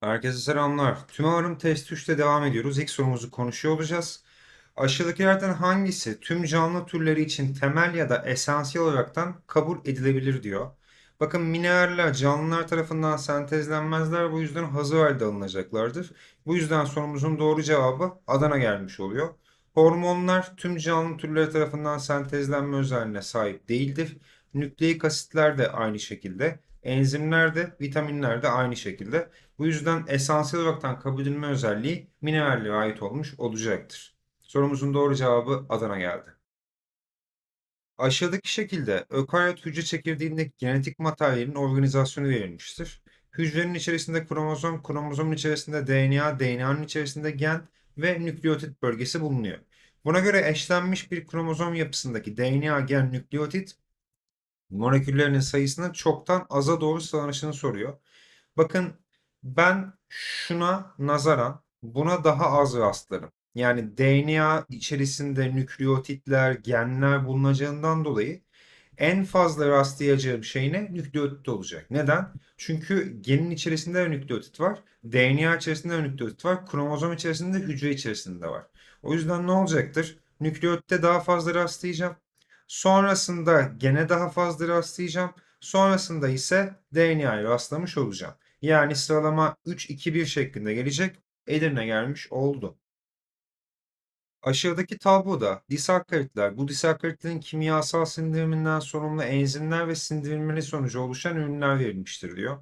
Herkese selamlar. Tüm Tümarım test 3'te devam ediyoruz. İlk sorumuzu konuşuyor olacağız. Aşağıdakilerden hangisi tüm canlı türleri için temel ya da esansiyel olaraktan kabul edilebilir diyor. Bakın mineraller canlılar tarafından sentezlenmezler bu yüzden hazır halde alınacaklardır. Bu yüzden sorumuzun doğru cevabı Adana gelmiş oluyor. Hormonlar tüm canlı türleri tarafından sentezlenme özelliğine sahip değildir. Nükleik asitler de aynı şekilde. Enzimler de, vitaminler de aynı şekilde. Bu yüzden esansiyel olaraktan kabul edilme özelliği Mineralli'ye ait olmuş olacaktır. Sorumuzun doğru cevabı Adana geldi. Aşağıdaki şekilde ökaryot hücre çekirdeğindeki genetik materyalin organizasyonu verilmiştir. Hücrenin içerisinde kromozom, kromozomun içerisinde DNA, DNA'nın içerisinde gen ve nükleotit bölgesi bulunuyor. Buna göre eşlenmiş bir kromozom yapısındaki DNA, gen, nükleotit moleküllerinin sayısının çoktan aza doğru sıralanışını soruyor. Bakın ben şuna nazaran buna daha az rastlarım. Yani DNA içerisinde nükleotitler, genler bulunacağından dolayı en fazla rastlayacağım şey ne? Nükleotit olacak. Neden? Çünkü genin içerisinde nükleotit var. DNA içerisinde nükleotit var. Kromozom içerisinde hücre içerisinde var. O yüzden ne olacaktır? Nükleotitte daha fazla rastlayacağım. Sonrasında gene daha fazla rastlayacağım. Sonrasında ise DNA'ya rastlamış olacağım. Yani sıralama 3-2-1 şeklinde gelecek. Edirne gelmiş oldu. Aşağıdaki tabloda disakkaritler, bu disakkaritlerin kimyasal sindiriminden sorumlu enzimler ve sindirilmeleri sonucu oluşan ürünler verilmiştir diyor.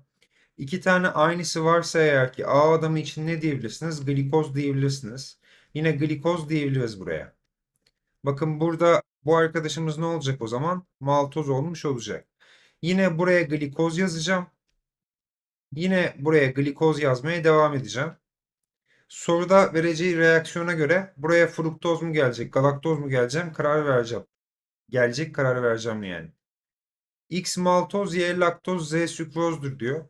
İki tane aynısı varsa eğer ki A adamı için ne diyebilirsiniz? Glikoz diyebilirsiniz. Yine glikoz diyebiliriz buraya. Bakın burada bu arkadaşımız ne olacak o zaman? Maltoz olmuş olacak. Yine buraya glikoz yazacağım. Yine buraya glikoz yazmaya devam edeceğim. Soruda vereceği reaksiyona göre buraya fruktoz mu gelecek, galaktoz mu geleceğim karar vereceğim. Gelecek karar vereceğim yani. X maltoz, Y laktoz, Z sükrozdur diyor.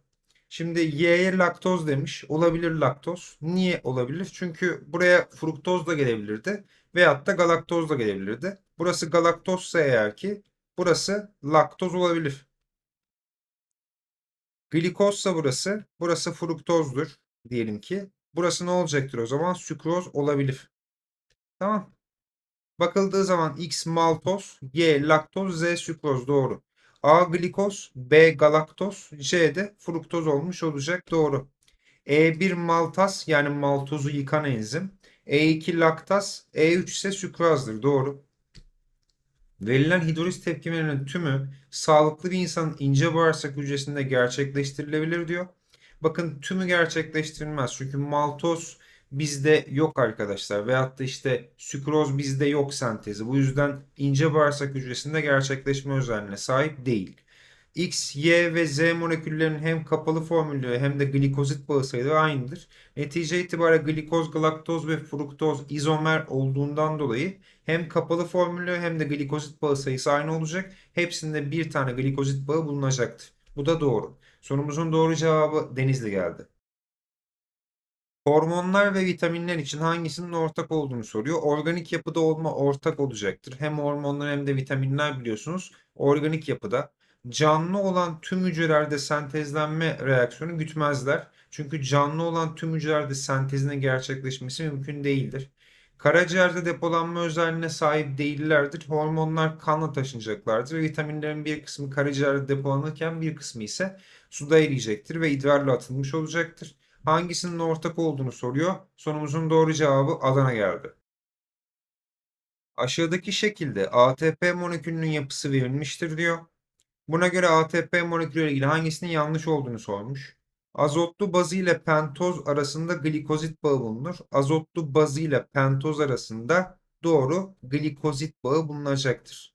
Şimdi Y'ye laktoz demiş. Olabilir laktoz. Niye olabilir? Çünkü buraya fruktoz da gelebilirdi. Veyahut da galaktoz da gelebilirdi. Burası galaktozsa eğer ki burası laktoz olabilir. Glikozsa burası. Burası fruktozdur diyelim ki. Burası ne olacaktır o zaman? Sükroz olabilir. Tamam. Bakıldığı zaman X maltoz, Y laktoz, Z sükroz doğru. A glikoz, B galaktoz, C de fruktoz olmuş olacak doğru. E1 maltaz yani maltozu yıkan enzim. E2 laktaz, E3 ise sükrozdur doğru. Verilen hidroliz tepkimelerinin tümü sağlıklı bir insanın ince bağırsak hücresinde gerçekleştirilebilir diyor. Bakın tümü gerçekleştirilmez. Çünkü maltoz bizde yok arkadaşlar. Veyahut da işte sükroz bizde yok sentezi. Bu yüzden ince bağırsak hücresinde gerçekleşme özelliğine sahip değil. X, Y ve Z moleküllerinin hem kapalı formülü hem de glikozit bağı sayıları aynıdır. Netice itibariyle glikoz, galaktoz ve fruktoz izomer olduğundan dolayı hem kapalı formülü hem de glikozit bağı sayısı aynı olacak. Hepsinde bir tane glikozit bağı bulunacaktır. Bu da doğru. Sorumuzun doğru cevabı Denizli geldi. Hormonlar ve vitaminler için hangisinin ortak olduğunu soruyor. Organik yapıda olma ortak olacaktır. Hem hormonlar hem de vitaminler biliyorsunuz organik yapıda canlı olan tüm hücrelerde sentezlenme reaksiyonu gütmezler. Çünkü canlı olan tüm hücrelerde sentezine gerçekleşmesi mümkün değildir. Karaciğerde depolanma özelliğine sahip değillerdir. Hormonlar kanla taşınacaklardır. ve Vitaminlerin bir kısmı karaciğerde depolanırken bir kısmı ise suda eriyecektir ve idrarla atılmış olacaktır. Hangisinin ortak olduğunu soruyor. Sorumuzun doğru cevabı Adana geldi. Aşağıdaki şekilde ATP molekülünün yapısı verilmiştir diyor. Buna göre ATP molekülü ile ilgili hangisinin yanlış olduğunu sormuş. Azotlu bazı ile pentoz arasında glikozit bağı bulunur. Azotlu bazı ile pentoz arasında doğru glikozit bağı bulunacaktır.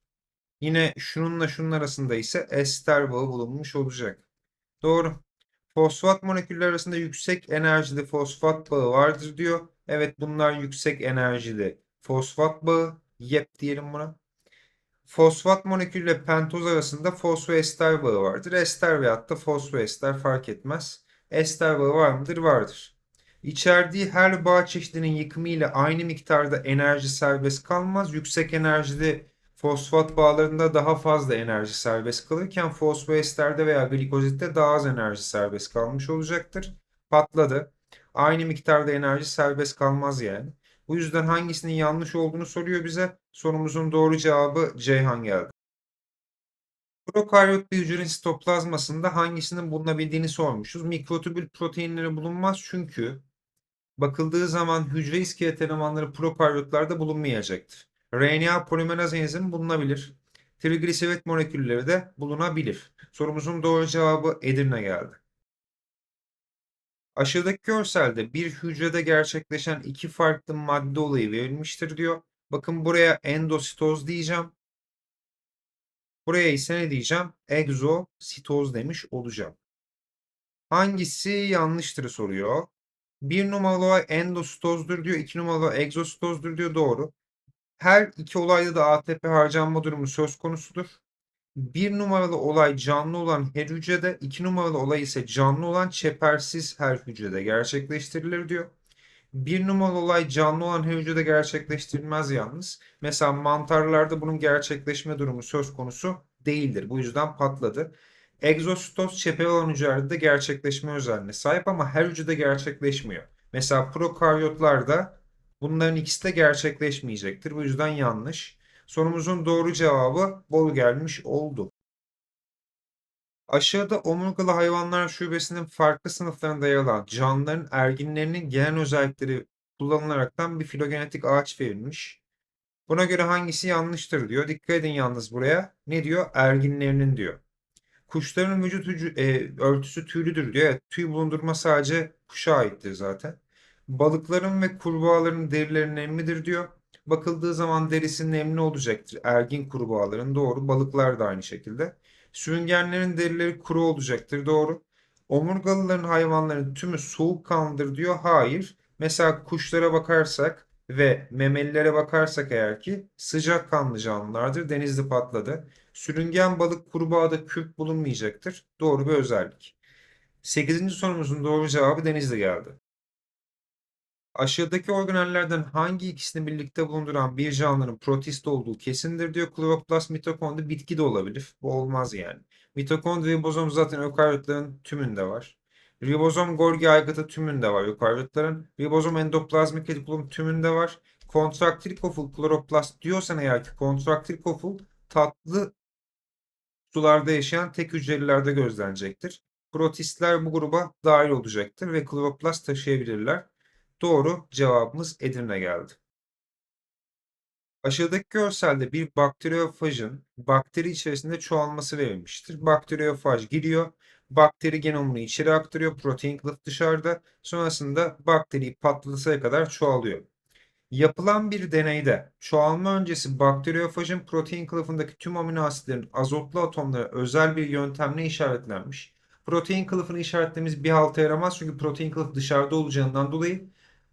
Yine şununla şunun arasında ise ester bağı bulunmuş olacak. Doğru. Fosfat molekülleri arasında yüksek enerjili fosfat bağı vardır diyor. Evet bunlar yüksek enerjili fosfat bağı. Yep diyelim buna. Fosfat molekülü ile pentoz arasında fosfoester bağı vardır. Ester veyahut da fosfoester fark etmez. Ester bağı var mıdır? Vardır. İçerdiği her bağ çeşidinin yıkımı ile aynı miktarda enerji serbest kalmaz. Yüksek enerjili fosfat bağlarında daha fazla enerji serbest kalırken fosfoesterde veya glikozitte daha az enerji serbest kalmış olacaktır. Patladı. Aynı miktarda enerji serbest kalmaz yani. Bu yüzden hangisinin yanlış olduğunu soruyor bize. Sorumuzun doğru cevabı Ceyhan geldi. Prokaryot bir hücrenin sitoplazmasında hangisinin bulunabildiğini sormuşuz. Mikrotübül proteinleri bulunmaz çünkü bakıldığı zaman hücre iskelet elemanları prokaryotlarda bulunmayacaktır. RNA polimeraz enzimi bulunabilir. Trigliserit molekülleri de bulunabilir. Sorumuzun doğru cevabı Edirne geldi. Aşağıdaki görselde bir hücrede gerçekleşen iki farklı madde olayı verilmiştir diyor. Bakın buraya endositoz diyeceğim. Buraya ise ne diyeceğim? Egzositoz demiş olacağım. Hangisi yanlıştır soruyor. Bir numaralı olay endositozdur diyor. İki numaralı olay egzositozdur diyor. Doğru. Her iki olayda da ATP harcanma durumu söz konusudur. Bir numaralı olay canlı olan her hücrede, iki numaralı olay ise canlı olan çepersiz her hücrede gerçekleştirilir diyor. Bir numaralı olay canlı olan her hücrede gerçekleştirilmez yalnız. Mesela mantarlarda bunun gerçekleşme durumu söz konusu değildir. Bu yüzden patladı. Egzositoz çeperi olan hücrede de gerçekleşme özelliğine sahip ama her hücrede gerçekleşmiyor. Mesela prokaryotlarda bunların ikisi de gerçekleşmeyecektir. Bu yüzden yanlış. Sorumuzun doğru cevabı bol gelmiş oldu. Aşağıda omurgalı hayvanlar şubesinin farklı sınıflarında yer alan canlıların erginlerinin genel özellikleri kullanılaraktan bir filogenetik ağaç verilmiş. Buna göre hangisi yanlıştır diyor. Dikkat edin yalnız buraya. Ne diyor? Erginlerinin diyor. Kuşların vücut hücü, e, örtüsü tüylüdür diyor. Evet, tüy bulundurma sadece kuşa aittir zaten. Balıkların ve kurbağaların derilerinin emmidir diyor. Bakıldığı zaman derisi nemli olacaktır. Ergin kurbağaların doğru. Balıklar da aynı şekilde. Sürüngenlerin derileri kuru olacaktır. Doğru. Omurgalıların hayvanların tümü kandır diyor. Hayır. Mesela kuşlara bakarsak ve memelilere bakarsak eğer ki sıcak kanlı canlılardır. Denizli patladı. Sürüngen balık kurbağada kürk bulunmayacaktır. Doğru bir özellik. 8. sorumuzun doğru cevabı denizli geldi. Aşağıdaki organellerden hangi ikisini birlikte bulunduran bir canlının protist olduğu kesindir diyor. Kloroplast mitokondri bitki de olabilir. Bu olmaz yani. Mitokondri ribozom zaten ökaryotların tümünde var. Ribozom Golgi aygıtı tümünde var ökaryotların. Ribozom endoplazmik retikulum tümünde var. Kontraktil koful kloroplast diyorsan eğer ki kontraktil koful tatlı sularda yaşayan tek hücrelilerde gözlenecektir. Protistler bu gruba dahil olacaktır ve kloroplast taşıyabilirler. Doğru cevabımız Edirne geldi. Aşağıdaki görselde bir bakteriyofajın bakteri içerisinde çoğalması verilmiştir. Bakteriyofaj giriyor, bakteri genomunu içeri aktarıyor, protein kılıf dışarıda. Sonrasında bakteriyi patlatasaya kadar çoğalıyor. Yapılan bir deneyde çoğalma öncesi bakteriyofajın protein kılıfındaki tüm amino asitlerin azotlu atomları özel bir yöntemle işaretlenmiş. Protein kılıfını işaretlememiz bir halta yaramaz çünkü protein kılıf dışarıda olacağından dolayı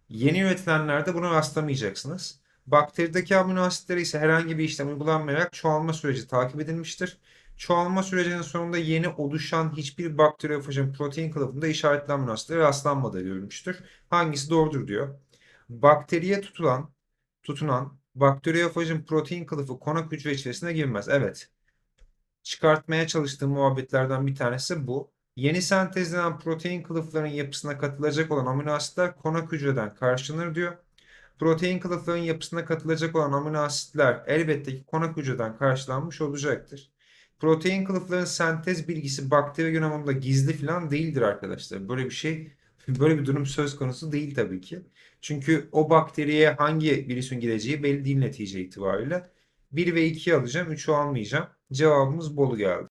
Yeni üretilenlerde buna rastlamayacaksınız. Bakterideki amino asitlere ise herhangi bir işlem uygulanmayarak çoğalma süreci takip edilmiştir. Çoğalma sürecinin sonunda yeni oluşan hiçbir bakteriyofajın protein kılıfında işaretli amino asitlere rastlanmadığı görülmüştür. Hangisi doğrudur diyor. Bakteriye tutulan, tutunan bakteriyofajın protein kılıfı konak hücre içerisine girmez. Evet. Çıkartmaya çalıştığım muhabbetlerden bir tanesi bu. Yeni sentezlenen protein kılıfların yapısına katılacak olan amino asitler konak hücreden karşılanır diyor. Protein kılıfların yapısına katılacak olan amino asitler elbette ki konak hücreden karşılanmış olacaktır. Protein kılıfların sentez bilgisi bakteri genomunda gizli falan değildir arkadaşlar. Böyle bir şey Böyle bir durum söz konusu değil tabii ki. Çünkü o bakteriye hangi virüsün gideceği belli değil netice itibariyle. 1 ve 2 alacağım, 3'ü almayacağım. Cevabımız Bolu geldi.